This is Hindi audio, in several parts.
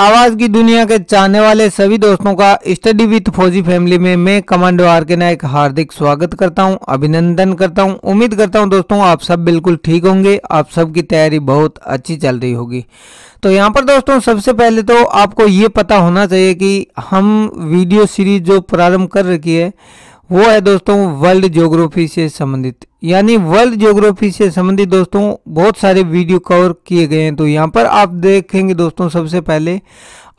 आवाज की दुनिया के चाहने वाले सभी दोस्तों का स्टडी विथ फौजी फैमिली में मैं कमांडो आर के नायक हार्दिक स्वागत करता हूं अभिनंदन करता हूं उम्मीद करता हूं दोस्तों आप सब बिल्कुल ठीक होंगे आप सबकी तैयारी बहुत अच्छी चल रही होगी तो यहां पर दोस्तों सबसे पहले तो आपको ये पता होना चाहिए कि हम वीडियो सीरीज जो प्रारंभ कर रखी है वो है दोस्तों वर्ल्ड जोग्राफी से संबंधित यानी वर्ल्ड ज्योग्राफी से संबंधित दोस्तों बहुत सारे वीडियो कवर किए गए हैं तो यहाँ पर आप देखेंगे दोस्तों सबसे पहले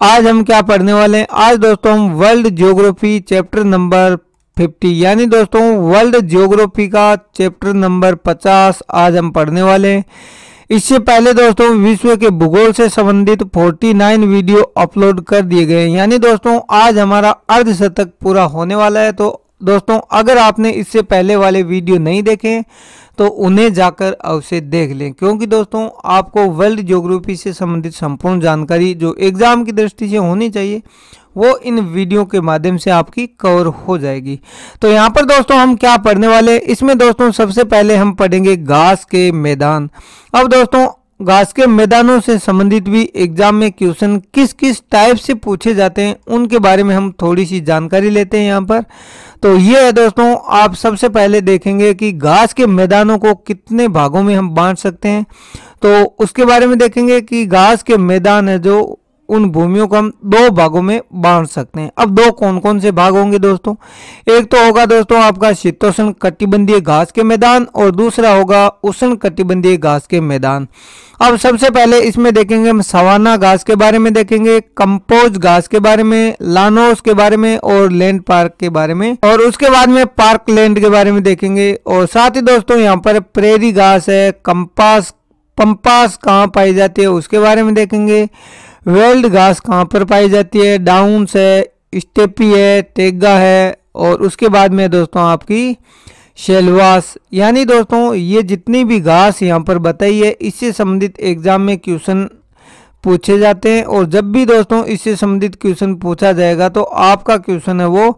आज हम क्या पढ़ने वाले हैं आज दोस्तों हम वर्ल्ड ज्योग्राफी चैप्टर नंबर 50 यानी दोस्तों वर्ल्ड ज्योग्राफी का चैप्टर नंबर 50 आज हम पढ़ने वाले हैं इससे पहले दोस्तों विश्व के भूगोल से संबंधित 49 वीडियो अपलोड कर दिए गए हैं यानी दोस्तों आज हमारा अर्धशतक पूरा होने वाला है तो दोस्तों अगर आपने इससे पहले वाले वीडियो नहीं देखे तो उन्हें जाकर अवश्य देख लें क्योंकि दोस्तों आपको वर्ल्ड ज्योग्राफी से संबंधित संपूर्ण जानकारी जो एग्ज़ाम की दृष्टि से होनी चाहिए वो इन वीडियो के माध्यम से आपकी कवर हो जाएगी तो यहाँ पर दोस्तों हम क्या पढ़ने वाले इसमें दोस्तों सबसे पहले हम पढ़ेंगे घास के मैदान अब दोस्तों घास के मैदानों से संबंधित भी एग्जाम में क्वेश्चन किस किस टाइप से पूछे जाते हैं उनके बारे में हम थोड़ी सी जानकारी लेते हैं यहाँ पर तो ये है दोस्तों आप सबसे पहले देखेंगे कि घास के मैदानों को कितने भागों में हम बांट सकते हैं तो उसके बारे में देखेंगे कि घास के मैदान है जो उन भूमियों को हम दो भागों में बांट सकते हैं अब दो कौन कौन से भाग होंगे दोस्तों एक तो होगा दोस्तों आपका शीतोष्ण कटिबंधीय घास के मैदान और दूसरा होगा उष्ण कटिबंधीय घास के मैदान अब सबसे पहले इसमें देखेंगे हम सवाना घास के बारे में देखेंगे कंपोज घास के बारे में लानोस के बारे में और लैंड पार्क के बारे में और उसके बाद में पार्क लैंड के बारे में देखेंगे और साथ ही दोस्तों यहाँ पर प्रेरी घास है कंपास पंपास कहाँ पाई जाती है उसके बारे में देखेंगे वेल्ड घास कहाँ पर पाई जाती है डाउन्स है स्टेपी है टेगा है और उसके बाद में दोस्तों आपकी शेलवास यानी दोस्तों ये जितनी भी घास यहाँ पर बताई है इससे संबंधित एग्जाम में क्वेश्चन पूछे जाते हैं और जब भी दोस्तों इससे संबंधित क्वेश्चन पूछा जाएगा तो आपका क्वेश्चन है वो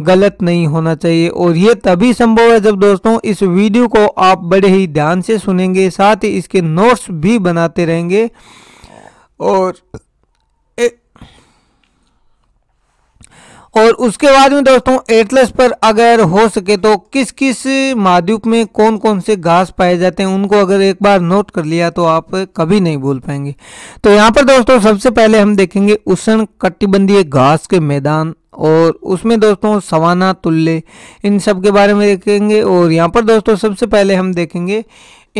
गलत नहीं होना चाहिए और ये तभी संभव है जब दोस्तों इस वीडियो को आप बड़े ही ध्यान से सुनेंगे साथ ही इसके नोट्स भी बनाते रहेंगे और और उसके बाद में दोस्तों एटलस पर अगर हो सके तो किस किस महाद्वीप में कौन कौन से घास पाए जाते हैं उनको अगर एक बार नोट कर लिया तो आप कभी नहीं भूल पाएंगे तो यहाँ पर दोस्तों सबसे पहले हम देखेंगे उष्ण कटिबंधीय घास के मैदान और उसमें दोस्तों सवाना तुल्ले इन सब के बारे में देखेंगे और यहाँ पर दोस्तों सबसे पहले हम देखेंगे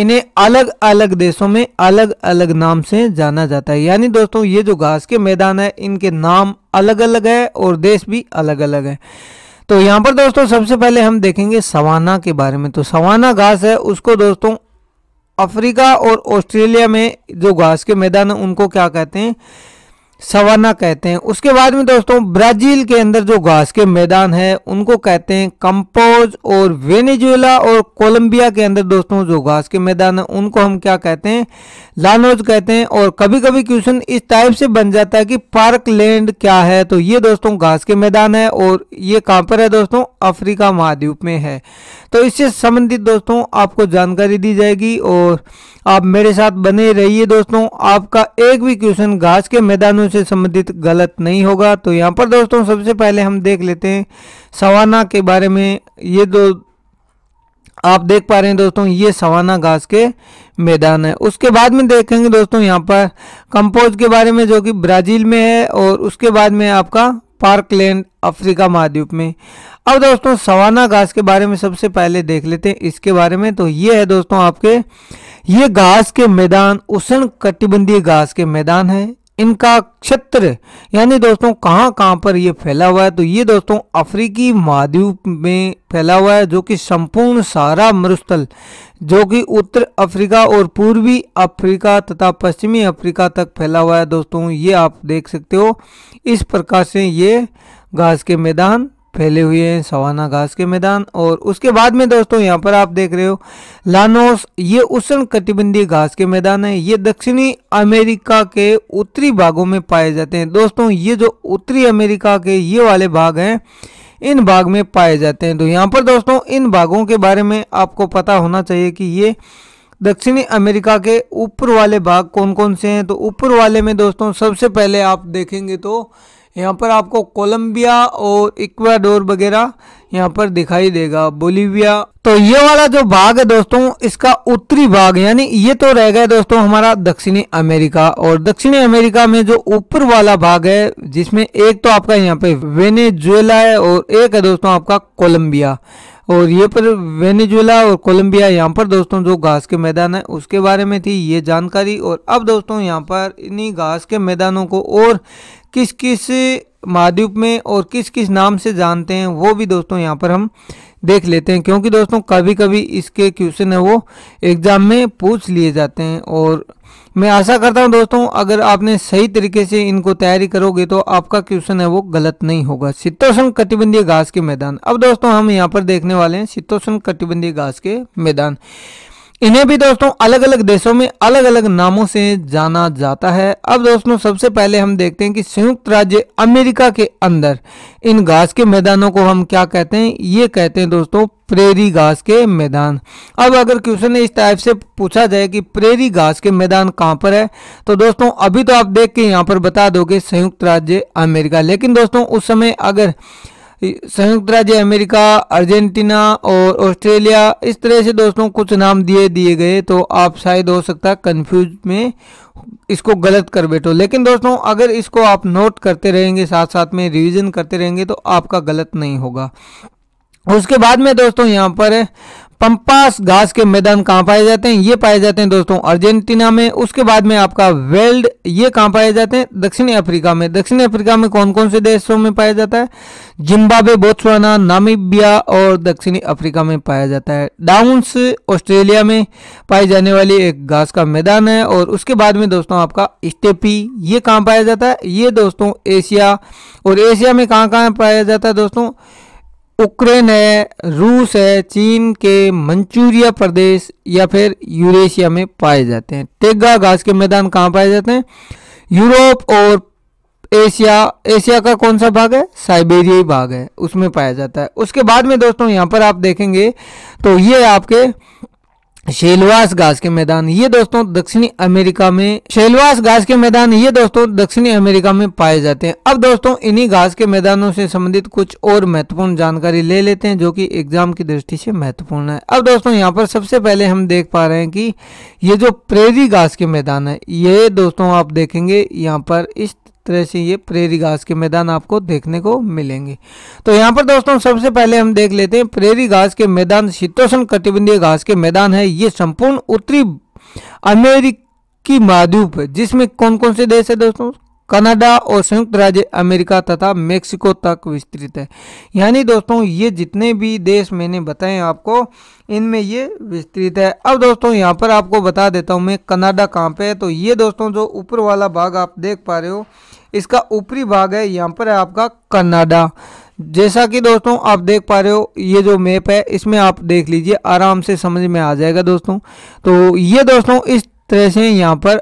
इन्हें अलग अलग देशों में अलग अलग नाम से जाना जाता है यानी दोस्तों ये जो घास के मैदान है इनके नाम अलग अलग है और देश भी अलग अलग है तो यहाँ पर दोस्तों सबसे पहले हम देखेंगे सवाना के बारे में तो सवाना घास है उसको दोस्तों अफ्रीका और ऑस्ट्रेलिया में जो घास के मैदान है उनको क्या कहते हैं सवाना कहते हैं उसके बाद में दोस्तों ब्राजील के अंदर जो घास के मैदान है उनको कहते हैं कंपोज और वेनेजुएला और कोलंबिया के अंदर दोस्तों जो घास के मैदान है उनको हम क्या कहते हैं लानोज कहते हैं और कभी कभी क्वेश्चन इस टाइप से बन जाता है कि पार्क लैंड क्या है तो ये दोस्तों घास के मैदान है और ये कहाँ पर है दोस्तों अफ्रीका महाद्वीप में है तो इससे संबंधित दोस्तों आपको जानकारी दी जाएगी और आप मेरे साथ बने रहिए दोस्तों आपका एक भी क्वेश्चन घास के मैदानों से संबंधित गलत नहीं होगा तो यहाँ पर दोस्तों सबसे पहले हम देख लेते हैं सवाना के बारे में ये दो आप देख पा रहे हैं दोस्तों ये सवाना घास के मैदान है उसके बाद में देखेंगे दोस्तों यहाँ पर कंपोज के बारे में जो कि ब्राज़ील में है और उसके बाद में आपका पार्कलैंड अफ्रीका महाद्वीप में अब दोस्तों सवाना घास के बारे में सबसे पहले देख लेते हैं इसके बारे में तो ये है दोस्तों आपके ये घास के मैदान उष्ण कटिबंधीय घास के मैदान है इनका क्षेत्र यानी दोस्तों कहाँ कहाँ पर ये फैला हुआ है तो ये दोस्तों अफ्रीकी महाद्वीप में फैला हुआ है जो कि संपूर्ण सारा मरुस्थल जो कि उत्तर अफ्रीका और पूर्वी अफ्रीका तथा पश्चिमी अफ्रीका तक फैला हुआ है दोस्तों ये आप देख सकते हो इस प्रकार से ये घास के मैदान फैले हुए हैं सवाना घास के मैदान और उसके बाद में दोस्तों यहाँ पर आप देख रहे हो लानोस ये उष्ण कटिबंधीय घास के मैदान है ये दक्षिणी अमेरिका के उत्तरी भागों में पाए जाते हैं दोस्तों ये जो उत्तरी अमेरिका के ये वाले भाग हैं इन भाग में पाए जाते हैं तो यहाँ पर दोस्तों इन भागों के बारे में आपको पता होना चाहिए कि ये दक्षिणी अमेरिका के ऊपर वाले भाग कौन कौन से हैं तो ऊपर वाले में दोस्तों सबसे पहले आप देखेंगे तो यहाँ पर आपको कोलंबिया और इक्वाडोर वगैरह यहाँ पर दिखाई देगा बोलीविया तो ये वाला जो भाग है दोस्तों इसका उत्तरी भाग यानी ये तो रह गया दोस्तों हमारा दक्षिणी अमेरिका और दक्षिणी अमेरिका में जो ऊपर वाला भाग है जिसमें एक तो आपका यहाँ पे वेनेजुएला है और एक है दोस्तों आपका कोलंबिया और ये पर वेनेजुएला और कोलंबिया यहाँ पर दोस्तों जो घास के मैदान है उसके बारे में थी ये जानकारी और अब दोस्तों यहाँ पर इन्हीं घास के मैदानों को और किस किस महाद्वीप में और किस किस नाम से जानते हैं वो भी दोस्तों यहाँ पर हम देख लेते हैं क्योंकि दोस्तों कभी कभी इसके क्वेश्चन है वो एग्ज़ाम में पूछ लिए जाते हैं और मैं आशा करता हूं दोस्तों अगर आपने सही तरीके से इनको तैयारी करोगे तो आपका क्वेश्चन है वो गलत नहीं होगा शीतोष्ण कटिबंधीय घास के मैदान अब दोस्तों हम यहाँ पर देखने वाले हैं शीतोष्ण कटिबंधीय घास के मैदान इन्हें भी दोस्तों अलग अलग देशों में अलग अलग नामों से जाना जाता है अब दोस्तों सबसे पहले हम देखते हैं कि संयुक्त राज्य अमेरिका के अंदर इन घास के मैदानों को हम क्या कहते हैं ये कहते हैं दोस्तों प्रेरी घास के मैदान अब अगर क्वेश्चन इस टाइप से पूछा जाए कि प्रेरी घास के मैदान कहाँ पर है तो दोस्तों अभी तो आप देख के यहाँ पर बता दोगे संयुक्त राज्य अमेरिका लेकिन दोस्तों उस समय अगर संयुक्त राज्य अमेरिका अर्जेंटीना और ऑस्ट्रेलिया इस तरह से दोस्तों कुछ नाम दिए दिए गए तो आप शायद हो सकता है कन्फ्यूज में इसको गलत कर बैठो लेकिन दोस्तों अगर इसको आप नोट करते रहेंगे साथ साथ में रिवीजन करते रहेंगे तो आपका गलत नहीं होगा उसके बाद में दोस्तों यहाँ पर पंपास घास के मैदान कहाँ पाए जाते हैं ये पाए जाते हैं दोस्तों अर्जेंटीना में उसके बाद में आपका वेल्ड ये कहाँ पाए जाते हैं दक्षिण अफ्रीका में दक्षिण अफ्रीका में कौन कौन से देशों में पाया जाता है जिम्बाब्वे बोत्सवाना नामिबिया और दक्षिणी अफ्रीका में पाया जाता है डाउंस ऑस्ट्रेलिया में पाई जाने वाली एक घास का मैदान है और उसके बाद में दोस्तों आपका स्टेपी ये कहाँ पाया जाता है ये दोस्तों एशिया और एशिया में कहाँ कहाँ पाया जाता है दोस्तों उक्रेन है रूस है चीन के मंचूरिया प्रदेश या फिर यूरेशिया में पाए जाते हैं टेगा घास के मैदान कहाँ पाए जाते हैं यूरोप और एशिया एशिया का कौन सा भाग है साइबेरियाई भाग है उसमें पाया जाता है उसके बाद में दोस्तों यहाँ पर आप देखेंगे तो ये आपके शेलवास घास के मैदान ये दोस्तों दक्षिणी अमेरिका में शेलवास घास के मैदान ये दोस्तों दक्षिणी अमेरिका में पाए जाते हैं अब दोस्तों इन्हीं घास के मैदानों से संबंधित कुछ और महत्वपूर्ण जानकारी ले लेते हैं जो कि एग्जाम की दृष्टि से महत्वपूर्ण है अब दोस्तों यहाँ पर सबसे पहले हम देख पा रहे हैं कि ये जो प्रेरी घास के मैदान है ये दोस्तों आप देखेंगे यहाँ पर इस तरह से ये प्रेरी घास के मैदान आपको देखने को मिलेंगे तो यहाँ पर दोस्तों सबसे पहले हम देख लेते हैं प्रेरी घास के मैदान शीतोषण कटिबंधीय घास के मैदान है ये संपूर्ण उत्तरी अमेरिकी महाद्वीप है जिसमें कौन कौन से देश है दोस्तों कनाडा और संयुक्त राज्य अमेरिका तथा मेक्सिको तक विस्तृत है यानी दोस्तों ये जितने भी देश मैंने बताए आपको इनमें ये विस्तृत है अब दोस्तों यहाँ पर आपको बता देता हूँ मैं कनाडा कहाँ पे है तो ये दोस्तों जो ऊपर वाला भाग आप देख पा रहे हो इसका ऊपरी भाग है यहाँ पर है आपका कनाडा जैसा कि दोस्तों आप देख पा रहे हो ये जो मैप है इसमें आप देख लीजिए आराम से समझ में आ जाएगा दोस्तों तो ये दोस्तों इस तरह से यहाँ पर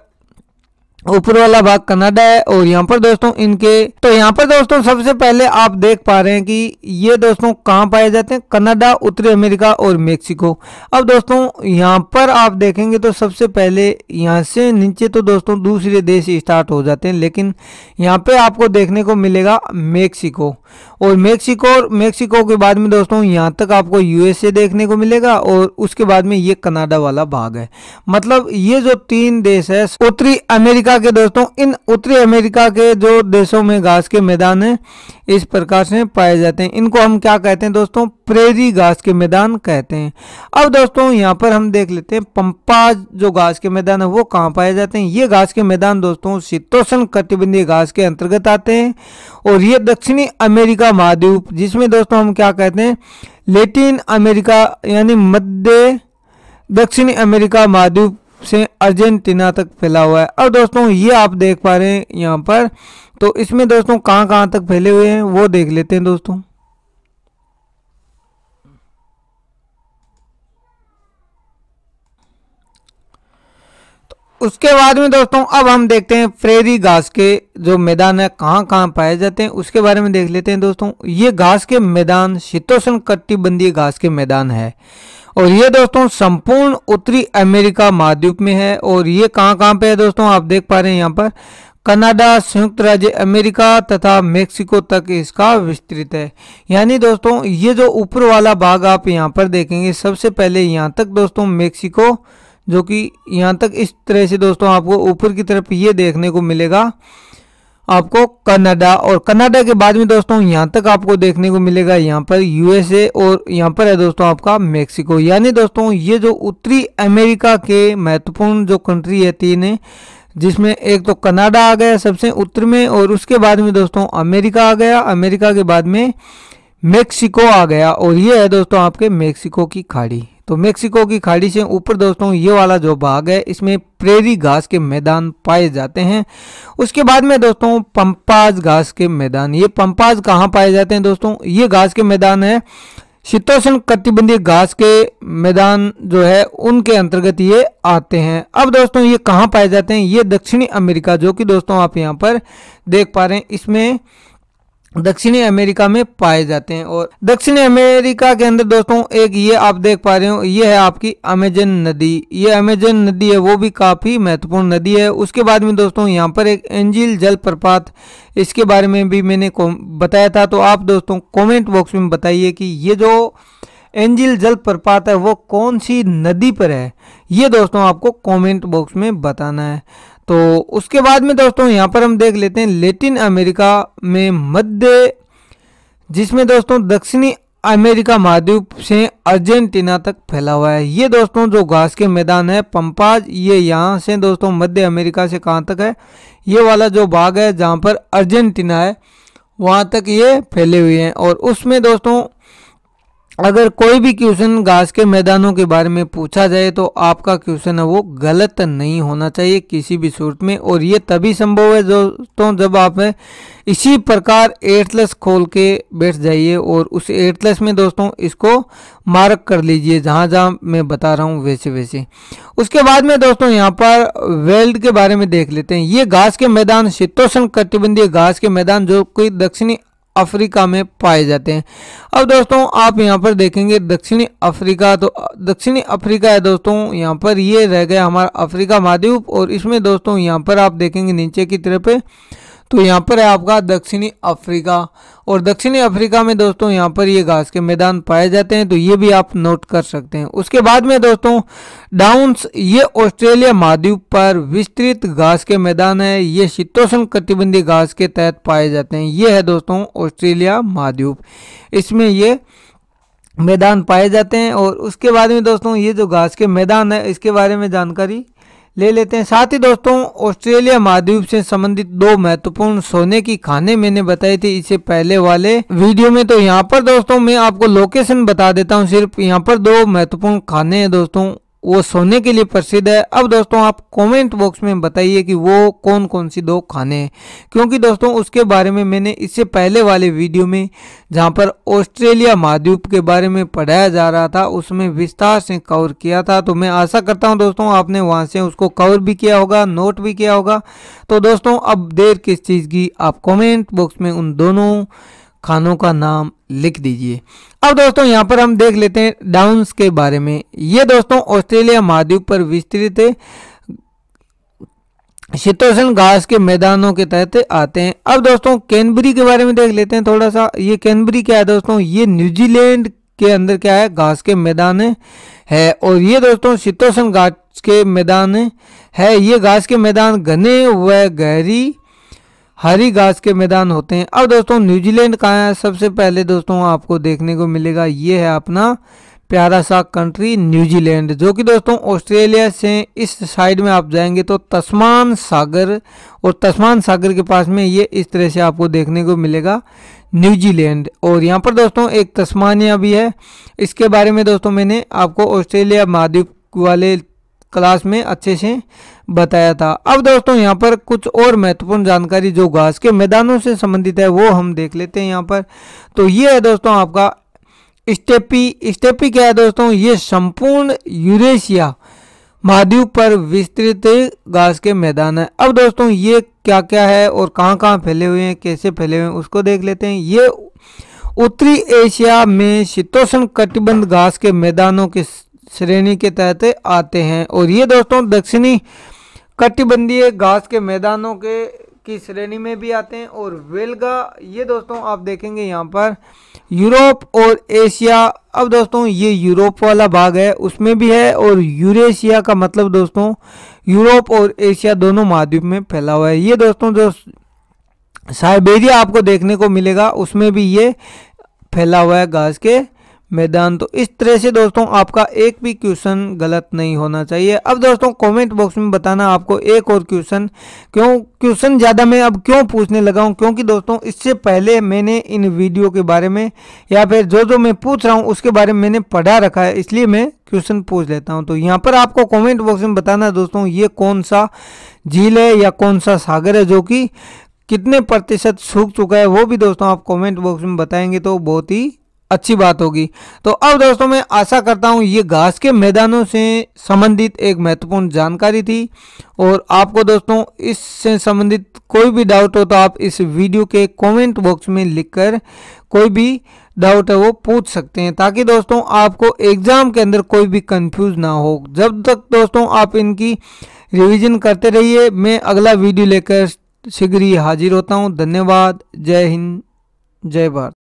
ऊपर वाला भाग कनाडा है और यहाँ पर दोस्तों इनके तो यहाँ पर दोस्तों सबसे पहले आप देख पा रहे हैं कि ये दोस्तों कहाँ पाए जाते हैं कनाडा उत्तरी अमेरिका और मेक्सिको अब दोस्तों यहाँ पर आप देखेंगे तो सबसे पहले यहाँ से नीचे तो दोस्तों दूसरे देश स्टार्ट हो जाते हैं लेकिन यहाँ पे आपको देखने को मिलेगा मेक्सिको और मेक्सिको मेक्सिको के बाद में दोस्तों यहाँ तक आपको यूएसए देखने को मिलेगा और उसके बाद में ये कनाडा वाला भाग है मतलब ये जो तीन देश है उत्तरी अमेरिका के दोस्तों इन उत्तरी अमेरिका के जो देशों में घास के मैदान है इस प्रकार से पाए जाते हैं इनको हम क्या कहते हैं दोस्तों प्रेरी घास के मैदान कहते हैं अब दोस्तों यहाँ पर हम देख लेते हैं पंपा जो घास के मैदान है वो कहाँ पाए जाते हैं ये घास के मैदान दोस्तों शीतोषण कटिबंधीय घास के अंतर्गत आते हैं और ये दक्षिणी अमेरिका महाद्वीप जिसमें दोस्तों हम क्या कहते हैं लेटिन अमेरिका यानी मध्य दक्षिणी अमेरिका महाद्वीप से अर्जेंटीना तक फैला हुआ है अब दोस्तों ये आप देख पा रहे हैं यहाँ पर तो इसमें दोस्तों कहाँ कहाँ तक फैले हुए हैं वो देख लेते हैं दोस्तों उसके बाद में दोस्तों अब हम देखते हैं फ्रेरी घास के जो मैदान है कहाँ कहाँ पाए जाते हैं उसके बारे में देख लेते हैं दोस्तों ये घास के मैदान शीतोषण कटिबंधीय घास के मैदान है और ये दोस्तों संपूर्ण उत्तरी अमेरिका महाद्वीप में है और ये कहाँ कहाँ पे है दोस्तों आप देख पा रहे हैं यहाँ पर कनाडा संयुक्त राज्य अमेरिका तथा मेक्सिको तक इसका विस्तृत है यानी दोस्तों ये जो ऊपर वाला भाग आप यहाँ पर देखेंगे सबसे पहले यहाँ तक दोस्तों मेक्सिको जो कि यहाँ तक इस तरह से दोस्तों आपको ऊपर की तरफ ये देखने को मिलेगा आपको कनाडा और कनाडा के बाद में दोस्तों यहाँ तक आपको देखने को मिलेगा यहाँ पर यूएसए और यहाँ पर है दोस्तों आपका मेक्सिको यानी दोस्तों ये जो उत्तरी अमेरिका के महत्वपूर्ण जो कंट्री है तीन है जिसमें एक तो कनाडा आ गया सबसे उत्तर में और उसके बाद में दोस्तों अमेरिका आ गया अमेरिका के बाद में मेक्सिको आ गया और ये है दोस्तों आपके मेक्सिको की खाड़ी तो मेक्सिको की खाड़ी से ऊपर दोस्तों ये वाला जो भाग है इसमें प्रेरी घास के मैदान पाए जाते हैं उसके बाद में दोस्तों पंपाज घास के मैदान ये पंपाज कहाँ पाए जाते हैं दोस्तों ये घास के मैदान है शीतोषण कटिबंधीय घास के मैदान जो है उनके अंतर्गत ये आते हैं अब दोस्तों ये कहाँ पाए जाते हैं ये दक्षिणी अमेरिका जो कि दोस्तों आप यहाँ पर देख पा रहे हैं इसमें दक्षिणी अमेरिका में पाए जाते हैं और दक्षिणी अमेरिका के अंदर दोस्तों एक ये आप देख पा रहे हो ये है आपकी अमेजन नदी ये अमेजन नदी है वो भी काफी महत्वपूर्ण नदी है उसके बाद में दोस्तों यहाँ पर एक एंजिल जलप्रपात इसके बारे में भी मैंने बताया था तो आप दोस्तों कमेंट बॉक्स में बताइए कि ये जो एंजिल जलप्रपात है वो कौन सी नदी पर है ये दोस्तों आपको कमेंट बॉक्स में बताना है तो उसके बाद में दोस्तों यहाँ पर हम देख लेते हैं लेटिन अमेरिका में मध्य जिसमें दोस्तों दक्षिणी अमेरिका महाद्वीप से अर्जेंटीना तक फैला हुआ है ये दोस्तों जो घास के मैदान है पंपाज ये यहाँ से दोस्तों मध्य अमेरिका से कहाँ तक है ये वाला जो भाग है जहाँ पर अर्जेंटीना है वहाँ तक ये फैले हुए हैं और उसमें दोस्तों अगर कोई भी क्वेश्चन घास के मैदानों के बारे में पूछा जाए तो आपका क्वेश्चन है वो गलत नहीं होना चाहिए किसी भी सूरत में और ये तभी संभव है दोस्तों जब आप इसी प्रकार एटलस खोल के बैठ जाइए और उस एटलस में दोस्तों इसको मार्क कर लीजिए जहाँ जहाँ मैं बता रहा हूँ वैसे वैसे उसके बाद में दोस्तों यहाँ पर वेल्ड के बारे में देख लेते हैं ये घास के मैदान शीतोषण कटिबंधीय घास के मैदान जो कि दक्षिणी अफ्रीका में पाए जाते हैं अब दोस्तों आप यहाँ पर देखेंगे दक्षिणी अफ्रीका तो दक्षिणी अफ्रीका है दोस्तों यहाँ पर ये रह गया हमारा अफ्रीका महाद्वीप और इसमें दोस्तों यहाँ पर आप देखेंगे नीचे की तरफ तो यहाँ पर है आपका दक्षिणी अफ्रीका और दक्षिणी अफ्रीका में दोस्तों यहाँ पर ये घास के मैदान पाए जाते हैं तो ये भी आप नोट कर सकते हैं उसके बाद में दोस्तों डाउन्स ये ऑस्ट्रेलिया महाद्वीप पर विस्तृत घास के मैदान है ये शीतोषण कटिबंधी घास के तहत पाए जाते हैं ये है दोस्तों ऑस्ट्रेलिया महाद्वीप इसमें ये मैदान पाए जाते हैं और उसके बाद में दोस्तों ये जो घास के मैदान है इसके बारे में जानकारी ले लेते हैं साथ ही दोस्तों ऑस्ट्रेलिया महाद्वीप से संबंधित दो महत्वपूर्ण सोने की खाने मैंने बताई थी इसे पहले वाले वीडियो में तो यहाँ पर दोस्तों मैं आपको लोकेशन बता देता हूँ सिर्फ यहाँ पर दो महत्वपूर्ण खाने हैं दोस्तों वो सोने के लिए प्रसिद्ध है अब दोस्तों आप कमेंट बॉक्स में बताइए कि वो कौन कौन सी दो खाने हैं क्योंकि दोस्तों उसके बारे में मैंने इससे पहले वाले वीडियो में जहां पर ऑस्ट्रेलिया महाद्वीप के बारे में पढ़ाया जा रहा था उसमें विस्तार से कवर किया था तो मैं आशा करता हूं दोस्तों आपने वहां से उसको कवर भी किया होगा नोट भी किया होगा तो दोस्तों अब देर किस चीज़ की आप कॉमेंट बॉक्स में उन दोनों खानों का नाम लिख दीजिए अब दोस्तों यहाँ पर हम देख लेते हैं डाउन्स के बारे में ये दोस्तों ऑस्ट्रेलिया महाद्वीप पर विस्तृत शीतोषण घास के मैदानों के तहत आते हैं अब दोस्तों कैनबरी के बारे में देख लेते हैं थोड़ा सा ये कैनबरी क्या है दोस्तों ये न्यूजीलैंड के अंदर क्या है घास के मैदान है और ये दोस्तों शीतोषण घास के मैदान है ये घास के मैदान घने व गहरी हरी घास के मैदान होते हैं अब दोस्तों न्यूजीलैंड कहाँ है सबसे पहले दोस्तों आपको देखने को मिलेगा ये है अपना प्यारा सा कंट्री न्यूजीलैंड जो कि दोस्तों ऑस्ट्रेलिया से इस साइड में आप जाएंगे तो तस्मान सागर और तस्मान सागर के पास में ये इस तरह से आपको देखने को मिलेगा न्यूजीलैंड और यहाँ पर दोस्तों एक तस्मानिया भी है इसके बारे में दोस्तों मैंने आपको ऑस्ट्रेलिया महाद्वीप वाले क्लास में अच्छे से बताया था अब दोस्तों यहाँ पर कुछ और महत्वपूर्ण जानकारी जो घास के मैदानों से संबंधित है वो हम देख लेते हैं यहाँ पर तो ये है दोस्तों आपका स्टेपी स्टेपी क्या है दोस्तों ये संपूर्ण यूरेशिया महाद्वीप पर विस्तृत घास के मैदान है अब दोस्तों ये क्या क्या है और कहाँ कहाँ फैले हुए हैं कैसे फैले हुए हैं उसको देख लेते हैं ये उत्तरी एशिया में शीतोषण कटिबंध घास के मैदानों के श्रेणी के तहत आते हैं और ये दोस्तों दक्षिणी कटिबंधीय घास के मैदानों के की श्रेणी में भी आते हैं और वेलगा ये दोस्तों आप देखेंगे यहाँ पर यूरोप और एशिया अब दोस्तों ये यूरोप वाला भाग है उसमें भी है और यूरेशिया का मतलब दोस्तों यूरोप और एशिया दोनों महाद्वीप में फैला हुआ है ये दोस्तों जो साइबेरिया आपको देखने को मिलेगा उसमें भी ये फैला हुआ है घास के मैदान तो इस तरह से दोस्तों आपका एक भी क्वेश्चन गलत नहीं होना चाहिए अब दोस्तों कमेंट बॉक्स में बताना आपको एक और क्वेश्चन क्यों क्वेश्चन ज़्यादा मैं अब क्यों पूछने लगा हूँ क्योंकि दोस्तों इससे पहले मैंने इन वीडियो के बारे में या फिर जो जो मैं पूछ रहा हूँ उसके बारे में मैंने पढ़ा रखा है इसलिए मैं क्वेश्चन पूछ लेता हूँ तो यहाँ पर आपको कॉमेंट बॉक्स में बताना दोस्तों ये कौन सा झील है या कौन सा सागर है जो कि कितने प्रतिशत सूख चुका है वो भी दोस्तों आप कमेंट बॉक्स में बताएंगे तो बहुत ही अच्छी बात होगी तो अब दोस्तों मैं आशा करता हूँ ये घास के मैदानों से संबंधित एक महत्वपूर्ण जानकारी थी और आपको दोस्तों इससे संबंधित कोई भी डाउट हो तो आप इस वीडियो के कमेंट बॉक्स में लिखकर कोई भी डाउट है वो पूछ सकते हैं ताकि दोस्तों आपको एग्ज़ाम के अंदर कोई भी कंफ्यूज ना हो जब तक दोस्तों आप इनकी रिविजन करते रहिए मैं अगला वीडियो लेकर शीघ्र ही हाजिर होता हूँ धन्यवाद जय हिंद जय भारत